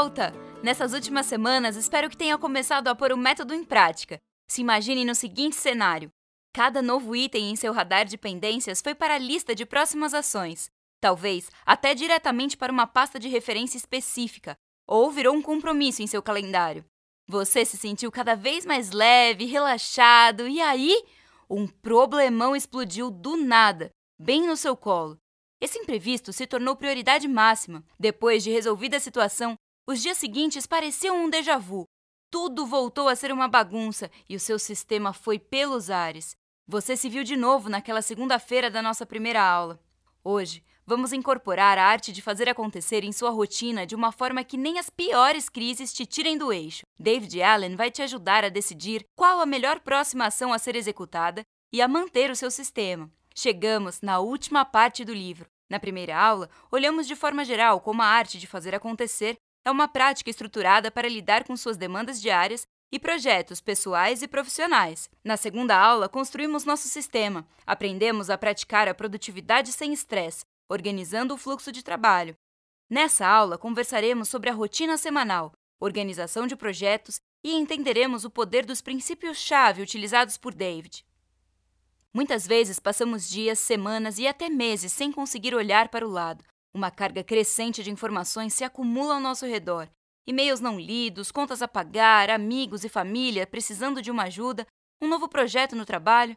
volta! Nessas últimas semanas, espero que tenha começado a pôr o método em prática. Se imagine no seguinte cenário: cada novo item em seu radar de pendências foi para a lista de próximas ações, talvez até diretamente para uma pasta de referência específica, ou virou um compromisso em seu calendário. Você se sentiu cada vez mais leve, relaxado, e aí um problemão explodiu do nada, bem no seu colo. Esse imprevisto se tornou prioridade máxima. Depois de resolvida a situação, os dias seguintes pareciam um déjà vu. Tudo voltou a ser uma bagunça e o seu sistema foi pelos ares. Você se viu de novo naquela segunda-feira da nossa primeira aula. Hoje, vamos incorporar a arte de fazer acontecer em sua rotina de uma forma que nem as piores crises te tirem do eixo. David Allen vai te ajudar a decidir qual a melhor próxima ação a ser executada e a manter o seu sistema. Chegamos na última parte do livro. Na primeira aula, olhamos de forma geral como a arte de fazer acontecer é uma prática estruturada para lidar com suas demandas diárias e projetos pessoais e profissionais. Na segunda aula, construímos nosso sistema. Aprendemos a praticar a produtividade sem estresse, organizando o fluxo de trabalho. Nessa aula, conversaremos sobre a rotina semanal, organização de projetos e entenderemos o poder dos princípios-chave utilizados por David. Muitas vezes passamos dias, semanas e até meses sem conseguir olhar para o lado, uma carga crescente de informações se acumula ao nosso redor. E-mails não lidos, contas a pagar, amigos e família precisando de uma ajuda, um novo projeto no trabalho.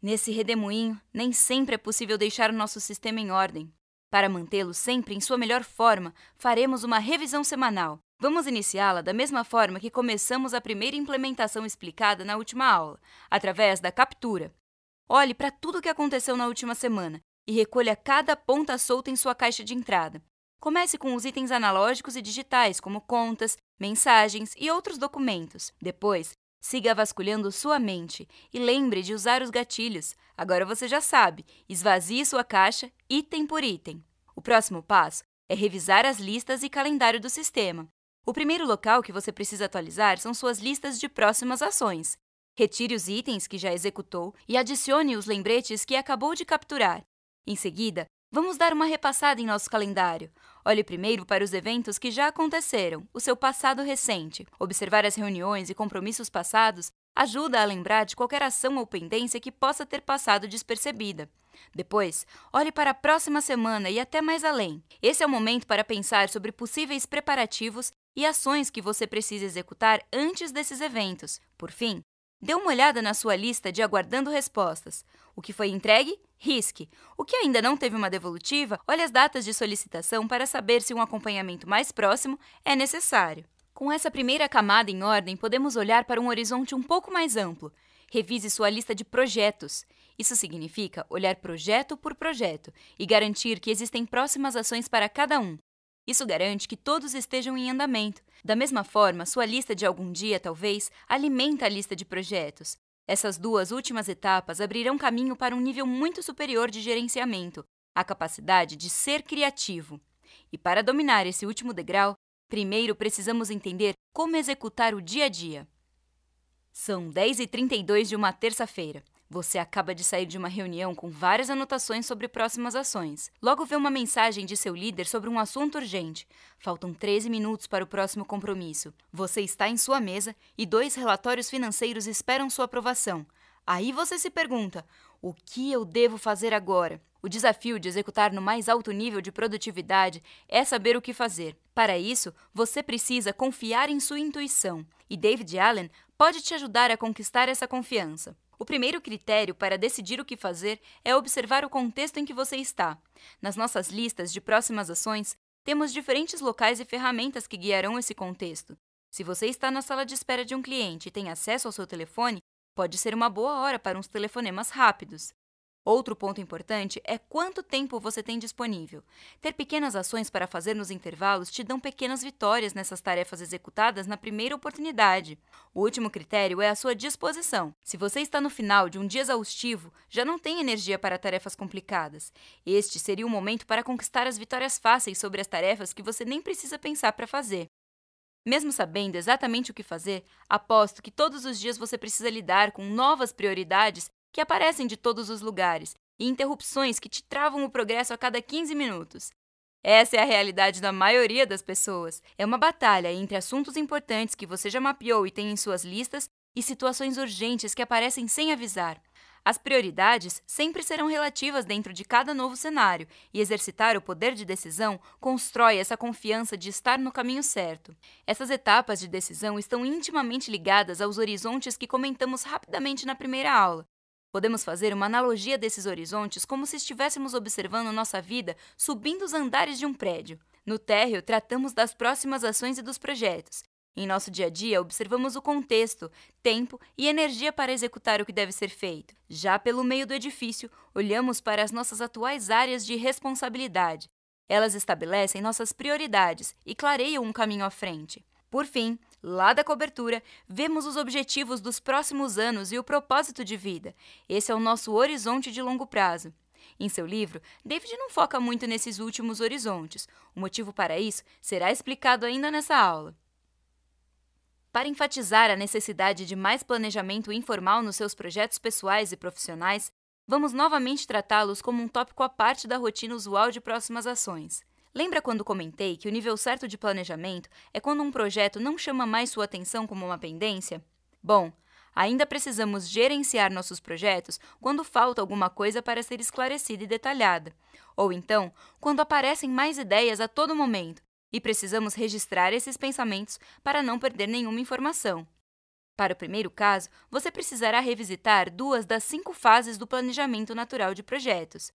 Nesse redemoinho, nem sempre é possível deixar o nosso sistema em ordem. Para mantê-lo sempre em sua melhor forma, faremos uma revisão semanal. Vamos iniciá-la da mesma forma que começamos a primeira implementação explicada na última aula, através da captura. Olhe para tudo o que aconteceu na última semana e recolha cada ponta solta em sua caixa de entrada. Comece com os itens analógicos e digitais, como contas, mensagens e outros documentos. Depois, siga vasculhando sua mente e lembre de usar os gatilhos. Agora você já sabe, esvazie sua caixa item por item. O próximo passo é revisar as listas e calendário do sistema. O primeiro local que você precisa atualizar são suas listas de próximas ações. Retire os itens que já executou e adicione os lembretes que acabou de capturar. Em seguida, vamos dar uma repassada em nosso calendário. Olhe primeiro para os eventos que já aconteceram, o seu passado recente. Observar as reuniões e compromissos passados ajuda a lembrar de qualquer ação ou pendência que possa ter passado despercebida. Depois, olhe para a próxima semana e até mais além. Esse é o momento para pensar sobre possíveis preparativos e ações que você precisa executar antes desses eventos. Por fim, Dê uma olhada na sua lista de aguardando respostas. O que foi entregue? Risque. O que ainda não teve uma devolutiva, olhe as datas de solicitação para saber se um acompanhamento mais próximo é necessário. Com essa primeira camada em ordem, podemos olhar para um horizonte um pouco mais amplo. Revise sua lista de projetos. Isso significa olhar projeto por projeto e garantir que existem próximas ações para cada um, isso garante que todos estejam em andamento. Da mesma forma, sua lista de algum dia, talvez, alimenta a lista de projetos. Essas duas últimas etapas abrirão caminho para um nível muito superior de gerenciamento, a capacidade de ser criativo. E para dominar esse último degrau, primeiro precisamos entender como executar o dia a dia. São 10h32 de uma terça-feira. Você acaba de sair de uma reunião com várias anotações sobre próximas ações. Logo vê uma mensagem de seu líder sobre um assunto urgente. Faltam 13 minutos para o próximo compromisso. Você está em sua mesa e dois relatórios financeiros esperam sua aprovação. Aí você se pergunta: o que eu devo fazer agora? O desafio de executar no mais alto nível de produtividade é saber o que fazer. Para isso, você precisa confiar em sua intuição. E David Allen pode te ajudar a conquistar essa confiança. O primeiro critério para decidir o que fazer é observar o contexto em que você está. Nas nossas listas de próximas ações, temos diferentes locais e ferramentas que guiarão esse contexto. Se você está na sala de espera de um cliente e tem acesso ao seu telefone, pode ser uma boa hora para uns telefonemas rápidos. Outro ponto importante é quanto tempo você tem disponível. Ter pequenas ações para fazer nos intervalos te dão pequenas vitórias nessas tarefas executadas na primeira oportunidade. O último critério é a sua disposição. Se você está no final de um dia exaustivo, já não tem energia para tarefas complicadas. Este seria o momento para conquistar as vitórias fáceis sobre as tarefas que você nem precisa pensar para fazer. Mesmo sabendo exatamente o que fazer, aposto que todos os dias você precisa lidar com novas prioridades que aparecem de todos os lugares e interrupções que te travam o progresso a cada 15 minutos. Essa é a realidade da maioria das pessoas. É uma batalha entre assuntos importantes que você já mapeou e tem em suas listas e situações urgentes que aparecem sem avisar. As prioridades sempre serão relativas dentro de cada novo cenário, e exercitar o poder de decisão constrói essa confiança de estar no caminho certo. Essas etapas de decisão estão intimamente ligadas aos horizontes que comentamos rapidamente na primeira aula, Podemos fazer uma analogia desses horizontes como se estivéssemos observando nossa vida subindo os andares de um prédio. No térreo, tratamos das próximas ações e dos projetos. Em nosso dia a dia, observamos o contexto, tempo e energia para executar o que deve ser feito. Já pelo meio do edifício, olhamos para as nossas atuais áreas de responsabilidade. Elas estabelecem nossas prioridades e clareiam um caminho à frente. Por fim, Lá da cobertura, vemos os objetivos dos próximos anos e o propósito de vida. Esse é o nosso horizonte de longo prazo. Em seu livro, David não foca muito nesses últimos horizontes. O motivo para isso será explicado ainda nessa aula. Para enfatizar a necessidade de mais planejamento informal nos seus projetos pessoais e profissionais, vamos novamente tratá-los como um tópico à parte da rotina usual de próximas ações. Lembra quando comentei que o nível certo de planejamento é quando um projeto não chama mais sua atenção como uma pendência? Bom, ainda precisamos gerenciar nossos projetos quando falta alguma coisa para ser esclarecida e detalhada, ou então quando aparecem mais ideias a todo momento e precisamos registrar esses pensamentos para não perder nenhuma informação. Para o primeiro caso, você precisará revisitar duas das cinco fases do planejamento natural de projetos.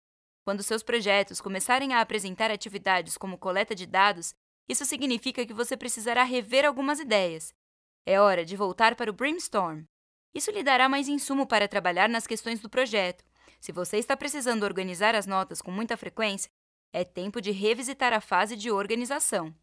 Quando seus projetos começarem a apresentar atividades como coleta de dados, isso significa que você precisará rever algumas ideias. É hora de voltar para o brainstorm. Isso lhe dará mais insumo para trabalhar nas questões do projeto. Se você está precisando organizar as notas com muita frequência, é tempo de revisitar a fase de organização.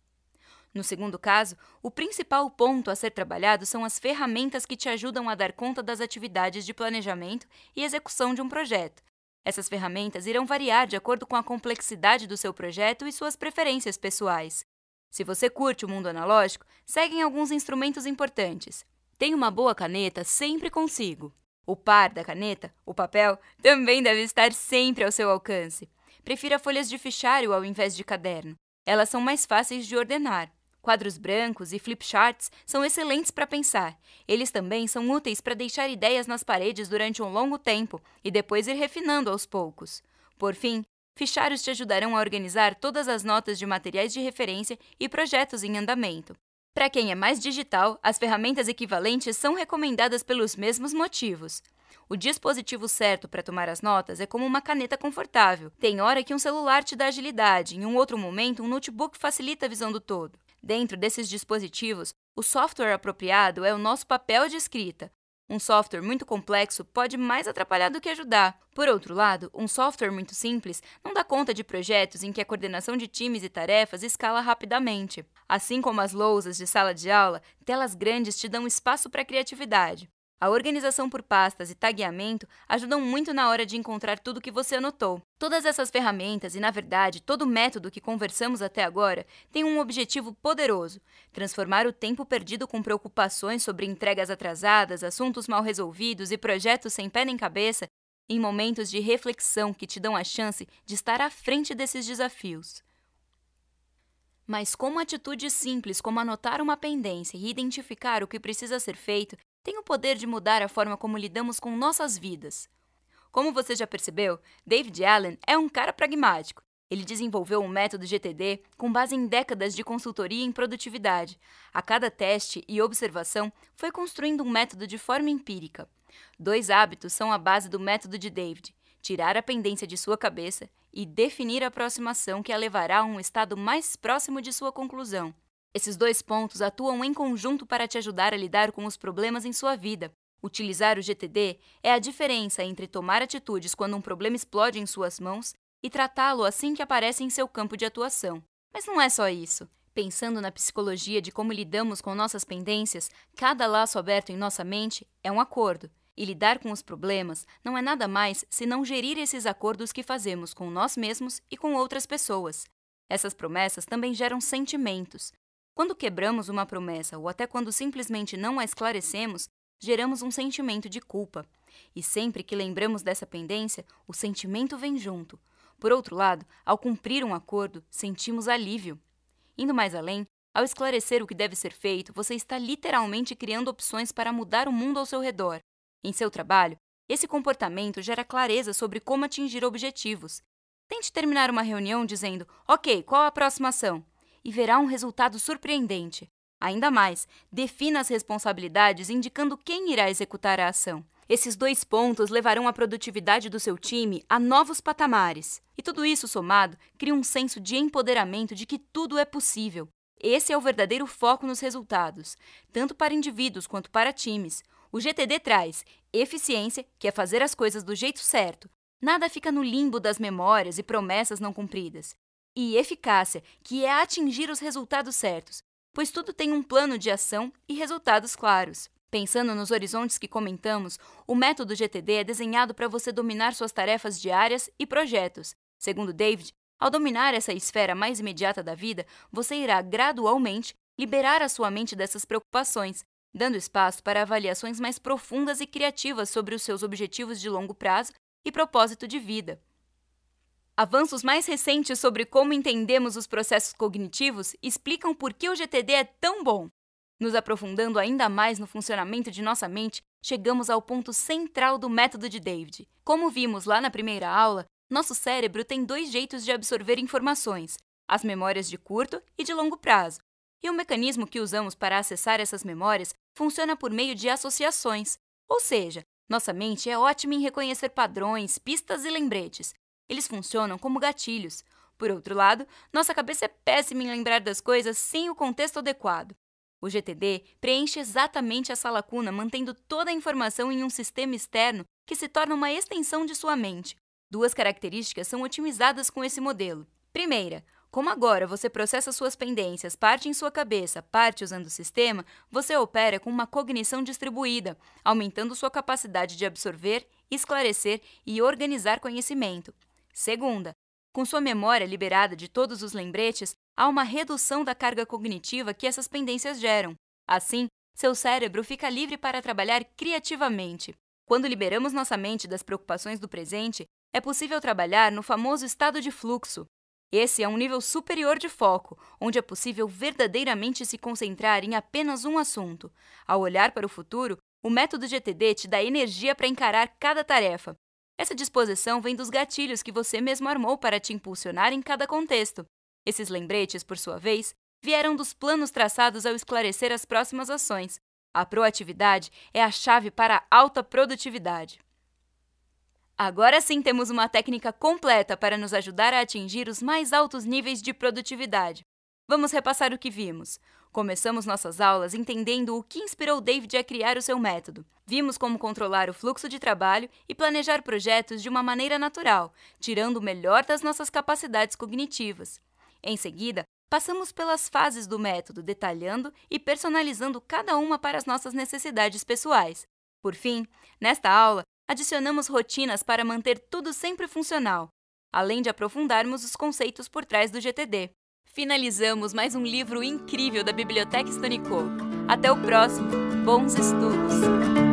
No segundo caso, o principal ponto a ser trabalhado são as ferramentas que te ajudam a dar conta das atividades de planejamento e execução de um projeto, essas ferramentas irão variar de acordo com a complexidade do seu projeto e suas preferências pessoais. Se você curte o mundo analógico, seguem alguns instrumentos importantes. Tem uma boa caneta sempre consigo. O par da caneta, o papel, também deve estar sempre ao seu alcance. Prefira folhas de fichário ao invés de caderno. Elas são mais fáceis de ordenar. Quadros brancos e flipcharts são excelentes para pensar. Eles também são úteis para deixar ideias nas paredes durante um longo tempo e depois ir refinando aos poucos. Por fim, fichários te ajudarão a organizar todas as notas de materiais de referência e projetos em andamento. Para quem é mais digital, as ferramentas equivalentes são recomendadas pelos mesmos motivos. O dispositivo certo para tomar as notas é como uma caneta confortável. Tem hora que um celular te dá agilidade, em um outro momento, um notebook facilita a visão do todo. Dentro desses dispositivos, o software apropriado é o nosso papel de escrita. Um software muito complexo pode mais atrapalhar do que ajudar. Por outro lado, um software muito simples não dá conta de projetos em que a coordenação de times e tarefas escala rapidamente. Assim como as lousas de sala de aula, telas grandes te dão espaço para criatividade. A organização por pastas e tagueamento ajudam muito na hora de encontrar tudo que você anotou. Todas essas ferramentas e, na verdade, todo o método que conversamos até agora tem um objetivo poderoso: transformar o tempo perdido com preocupações sobre entregas atrasadas, assuntos mal resolvidos e projetos sem pé nem cabeça em momentos de reflexão que te dão a chance de estar à frente desses desafios. Mas como atitudes simples como anotar uma pendência e identificar o que precisa ser feito tem o poder de mudar a forma como lidamos com nossas vidas. Como você já percebeu, David Allen é um cara pragmático. Ele desenvolveu um método GTD com base em décadas de consultoria em produtividade. A cada teste e observação, foi construindo um método de forma empírica. Dois hábitos são a base do método de David: tirar a pendência de sua cabeça e definir a aproximação que a levará a um estado mais próximo de sua conclusão. Esses dois pontos atuam em conjunto para te ajudar a lidar com os problemas em sua vida. Utilizar o GTD é a diferença entre tomar atitudes quando um problema explode em suas mãos e tratá-lo assim que aparece em seu campo de atuação. Mas não é só isso. Pensando na psicologia de como lidamos com nossas pendências, cada laço aberto em nossa mente é um acordo. E lidar com os problemas não é nada mais senão gerir esses acordos que fazemos com nós mesmos e com outras pessoas. Essas promessas também geram sentimentos. Quando quebramos uma promessa ou até quando simplesmente não a esclarecemos, geramos um sentimento de culpa. E sempre que lembramos dessa pendência, o sentimento vem junto. Por outro lado, ao cumprir um acordo, sentimos alívio. Indo mais além, ao esclarecer o que deve ser feito, você está literalmente criando opções para mudar o mundo ao seu redor. Em seu trabalho, esse comportamento gera clareza sobre como atingir objetivos. Tente terminar uma reunião dizendo: Ok, qual a próxima ação? e verá um resultado surpreendente. Ainda mais, defina as responsabilidades indicando quem irá executar a ação. Esses dois pontos levarão a produtividade do seu time a novos patamares. E tudo isso somado cria um senso de empoderamento de que tudo é possível. Esse é o verdadeiro foco nos resultados, tanto para indivíduos quanto para times. O GTD traz eficiência, que é fazer as coisas do jeito certo. Nada fica no limbo das memórias e promessas não cumpridas e eficácia, que é atingir os resultados certos, pois tudo tem um plano de ação e resultados claros. Pensando nos horizontes que comentamos, o método GTD é desenhado para você dominar suas tarefas diárias e projetos. Segundo David, ao dominar essa esfera mais imediata da vida, você irá gradualmente liberar a sua mente dessas preocupações, dando espaço para avaliações mais profundas e criativas sobre os seus objetivos de longo prazo e propósito de vida. Avanços mais recentes sobre como entendemos os processos cognitivos explicam por que o GTD é tão bom. Nos aprofundando ainda mais no funcionamento de nossa mente, chegamos ao ponto central do método de David. Como vimos lá na primeira aula, nosso cérebro tem dois jeitos de absorver informações: as memórias de curto e de longo prazo. E o mecanismo que usamos para acessar essas memórias funciona por meio de associações. Ou seja, nossa mente é ótima em reconhecer padrões, pistas e lembretes. Eles funcionam como gatilhos. Por outro lado, nossa cabeça é péssima em lembrar das coisas sem o contexto adequado. O GTD preenche exatamente essa lacuna, mantendo toda a informação em um sistema externo que se torna uma extensão de sua mente. Duas características são otimizadas com esse modelo. Primeira, como agora você processa suas pendências, parte em sua cabeça, parte usando o sistema, você opera com uma cognição distribuída, aumentando sua capacidade de absorver, esclarecer e organizar conhecimento. Segunda, com sua memória liberada de todos os lembretes, há uma redução da carga cognitiva que essas pendências geram. Assim, seu cérebro fica livre para trabalhar criativamente. Quando liberamos nossa mente das preocupações do presente, é possível trabalhar no famoso estado de fluxo. Esse é um nível superior de foco, onde é possível verdadeiramente se concentrar em apenas um assunto. Ao olhar para o futuro, o método GTD te dá energia para encarar cada tarefa, essa disposição vem dos gatilhos que você mesmo armou para te impulsionar em cada contexto. Esses lembretes, por sua vez, vieram dos planos traçados ao esclarecer as próximas ações. A proatividade é a chave para a alta produtividade. Agora sim temos uma técnica completa para nos ajudar a atingir os mais altos níveis de produtividade. Vamos repassar o que vimos. Começamos nossas aulas entendendo o que inspirou David a criar o seu método. Vimos como controlar o fluxo de trabalho e planejar projetos de uma maneira natural, tirando o melhor das nossas capacidades cognitivas. Em seguida, passamos pelas fases do método, detalhando e personalizando cada uma para as nossas necessidades pessoais. Por fim, nesta aula, adicionamos rotinas para manter tudo sempre funcional, além de aprofundarmos os conceitos por trás do GTD. Finalizamos mais um livro incrível da Biblioteca Stanicow. Até o próximo. Bons estudos!